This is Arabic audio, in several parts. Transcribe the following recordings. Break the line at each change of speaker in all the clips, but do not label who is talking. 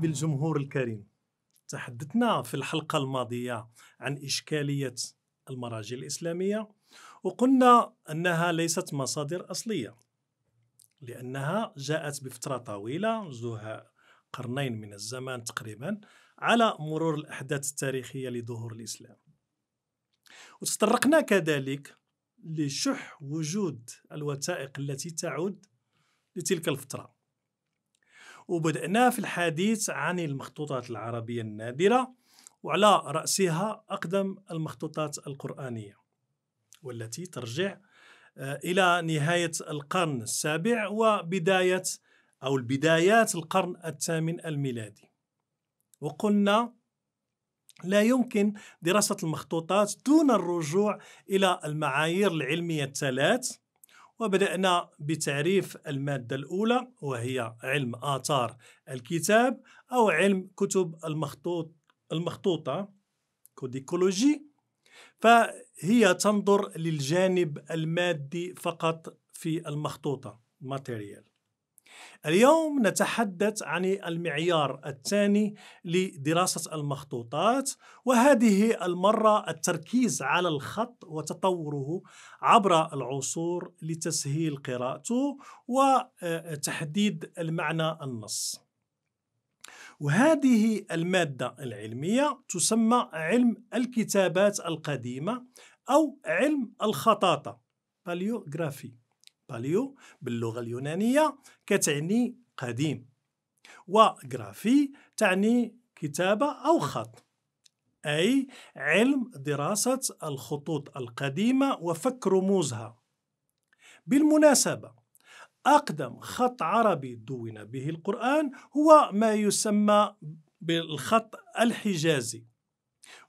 بالجمهور الكريم تحدثنا في الحلقة الماضية عن إشكالية المراجع الإسلامية وقلنا أنها ليست مصادر أصلية لأنها جاءت بفترة طويلة زوها قرنين من الزمان تقريبا على مرور الأحداث التاريخية لظهور الإسلام وتطرقنا كذلك لشح وجود الوثائق التي تعود لتلك الفتره وبدأنا في الحديث عن المخطوطات العربية النادرة وعلى رأسها أقدم المخطوطات القرآنية والتي ترجع آه، إلى نهاية القرن السابع وبداية أو البدايات القرن الثامن الميلادي وقلنا لا يمكن دراسة المخطوطات دون الرجوع إلى المعايير العلمية الثلاث وبدأنا بتعريف المادة الأولى وهي علم آثار الكتاب أو علم كتب المخطوط المخطوطة كوديكولوجي فهي تنظر للجانب المادي فقط في المخطوطة ماتيريال اليوم نتحدث عن المعيار الثاني لدراسة المخطوطات وهذه المرة التركيز على الخط وتطوره عبر العصور لتسهيل قراءته وتحديد المعنى النص وهذه المادة العلمية تسمى علم الكتابات القديمة أو علم الخطاطة باليوغرافي باليو باللغة اليونانية كتعني قديم وغرافي تعني كتابة أو خط أي علم دراسة الخطوط القديمة وفك رموزها بالمناسبة أقدم خط عربي دون به القرآن هو ما يسمى بالخط الحجازي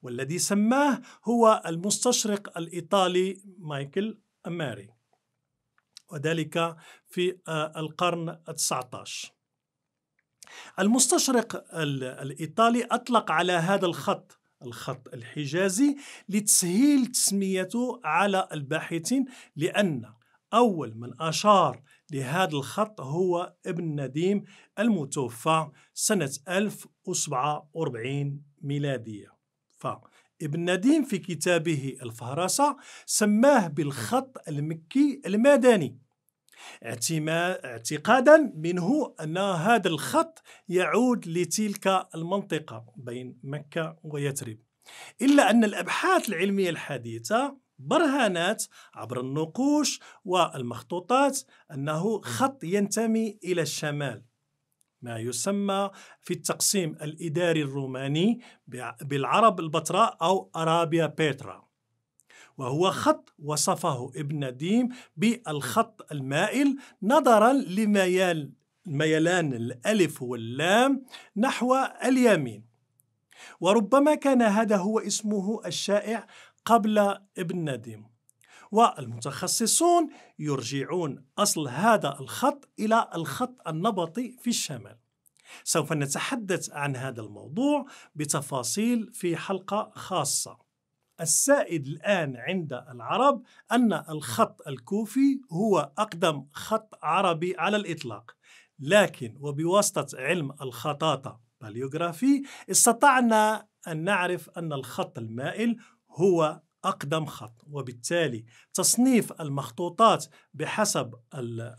والذي سماه هو المستشرق الإيطالي مايكل أماري وذلك في آه، القرن التسعة المستشرق الإيطالي أطلق على هذا الخط الخط الحجازي لتسهيل تسميته على الباحثين لأن أول من أشار لهذا الخط هو ابن نديم المتوفى سنة 1047 ميلادية ابن نديم في كتابه الفهرسة سماه بالخط المكي المدني اعتقادا منه أن هذا الخط يعود لتلك المنطقة بين مكة ويثرب إلا أن الأبحاث العلمية الحديثة برهنت عبر النقوش والمخطوطات أنه خط ينتمي إلى الشمال ما يسمى في التقسيم الإداري الروماني بالعرب البتراء أو أرابيا بيترا وهو خط وصفه ابن نديم بالخط المائل نظرا لميال ميلان الألف واللام نحو اليمين وربما كان هذا هو اسمه الشائع قبل ابن نديم والمتخصصون يرجعون أصل هذا الخط إلى الخط النبطي في الشمال سوف نتحدث عن هذا الموضوع بتفاصيل في حلقة خاصة السائد الآن عند العرب أن الخط الكوفي هو أقدم خط عربي على الإطلاق لكن وبواسطة علم الخطاطة باليوغرافي استطعنا أن نعرف أن الخط المائل هو أقدم خط وبالتالي تصنيف المخطوطات بحسب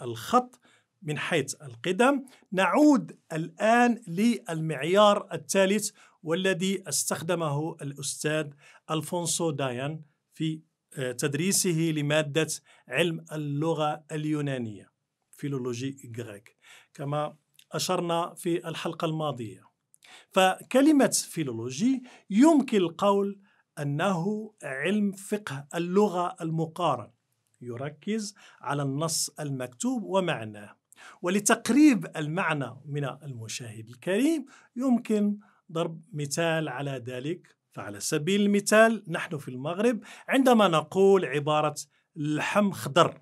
الخط من حيث القدم نعود الآن للمعيار الثالث والذي استخدمه الأستاذ ألفونسو دايان في آه، تدريسه لمادة علم اللغة اليونانية فيلولوجي غريك كما أشرنا في الحلقة الماضية فكلمة فيلولوجي يمكن القول أنه علم فقه اللغة المقارن يركز على النص المكتوب ومعناه ولتقريب المعنى من المشاهد الكريم يمكن ضرب مثال على ذلك فعلى سبيل المثال نحن في المغرب عندما نقول عبارة لحم خضر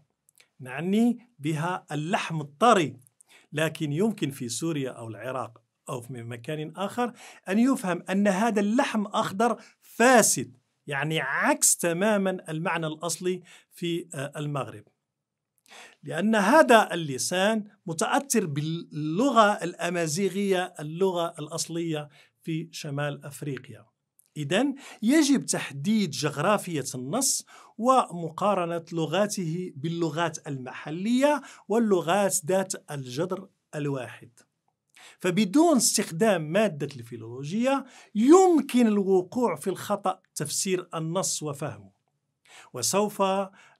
نعني بها اللحم الطري لكن يمكن في سوريا أو العراق أو من مكان آخر أن يفهم أن هذا اللحم أخضر فاسد يعني عكس تماما المعنى الأصلي في آه، المغرب لأن هذا اللسان متأثر باللغة الأمازيغية اللغة الأصلية في شمال أفريقيا إذا يجب تحديد جغرافية النص ومقارنة لغاته باللغات المحلية واللغات ذات الجذر الواحد فبدون استخدام مادة الفيلولوجيا يمكن الوقوع في الخطأ تفسير النص وفهمه وسوف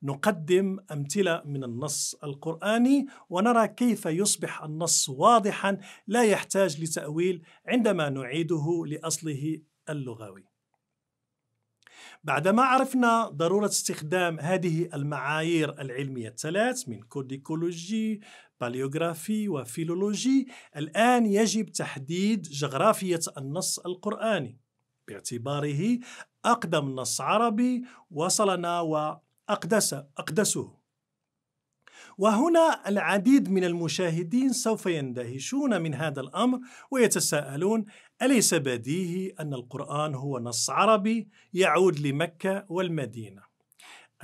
نقدم أمثلة من النص القرآني ونرى كيف يصبح النص واضحا لا يحتاج لتأويل عندما نعيده لأصله اللغوي بعدما عرفنا ضرورة استخدام هذه المعايير العلمية الثلاث من كوديكولوجي باليوغرافي وفيلولوجي الآن يجب تحديد جغرافية النص القرآني باعتباره أقدم نص عربي وصلنا وأقدس أقدسه وهنا العديد من المشاهدين سوف يندهشون من هذا الأمر ويتساءلون أليس بديهي أن القرآن هو نص عربي يعود لمكة والمدينة؟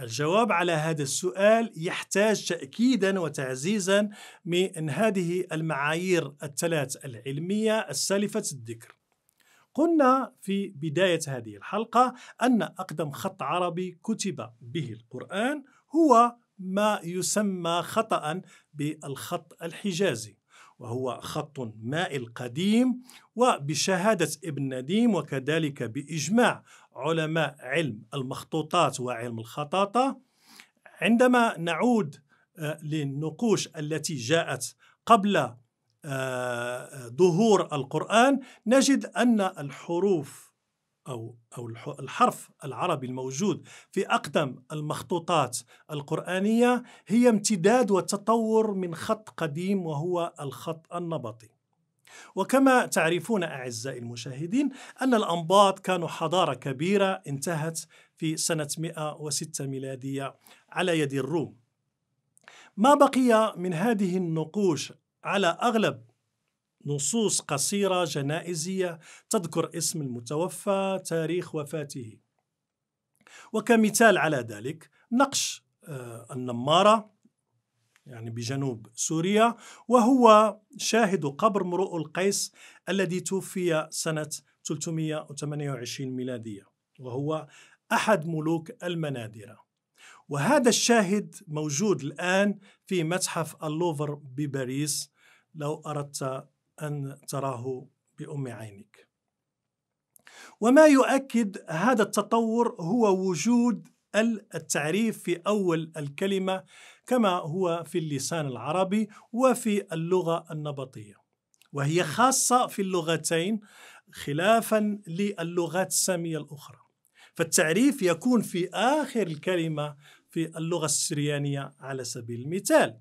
الجواب على هذا السؤال يحتاج تأكيدا وتعزيزا من هذه المعايير الثلاث العلمية السالفة الذكر قلنا في بداية هذه الحلقة أن أقدم خط عربي كتب به القرآن هو ما يسمى خطأ بالخط الحجازي وهو خط مائل قديم وبشهادة ابن نديم وكذلك بإجماع علماء علم المخطوطات وعلم الخطاطة عندما نعود آه، للنقوش التي جاءت قبل آه، آه، ظهور القرآن نجد أن الحروف أو أو الحرف العربي الموجود في أقدم المخطوطات القرآنية هي امتداد وتطور من خط قديم وهو الخط النبطي. وكما تعرفون أعزائي المشاهدين أن الأنباط كانوا حضارة كبيرة انتهت في سنة 106 ميلادية على يد الروم. ما بقي من هذه النقوش على أغلب نصوص قصيرة جنائزية تذكر اسم المتوفى تاريخ وفاته وكمثال على ذلك نقش آه، النمارة يعني بجنوب سوريا وهو شاهد قبر امرؤ القيس الذي توفي سنة 328 ميلادية وهو أحد ملوك المنادرة وهذا الشاهد موجود الآن في متحف اللوفر بباريس لو أردت أن تراه بأم عينك وما يؤكد هذا التطور هو وجود التعريف في أول الكلمة كما هو في اللسان العربي وفي اللغة النبطية وهي خاصة في اللغتين خلافا للغات السامية الأخرى فالتعريف يكون في آخر الكلمة في اللغة السريانية على سبيل المثال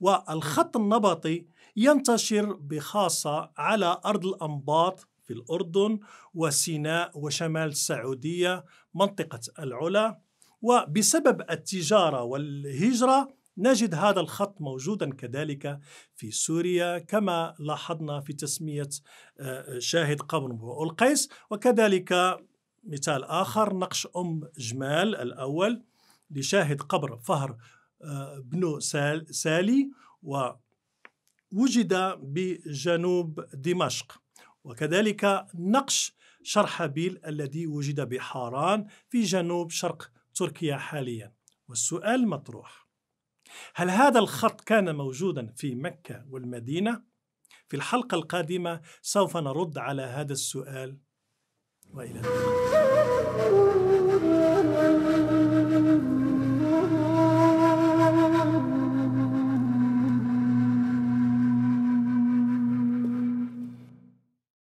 والخط النبطي ينتشر بخاصة على أرض الأنباط في الأردن وسيناء وشمال السعودية منطقة العلا وبسبب التجارة والهجرة نجد هذا الخط موجودا كذلك في سوريا كما لاحظنا في تسمية آه، شاهد قبر القيس وكذلك مثال آخر نقش أم جمال الأول لشاهد قبر فهر آه، بن سالي و وجد بجنوب دمشق وكذلك نقش شرحبيل الذي وجد بحاران في جنوب شرق تركيا حاليا والسؤال المطروح هل هذا الخط كان موجودا في مكة والمدينة؟ في الحلقة القادمة سوف نرد على هذا السؤال وإلى اللقاء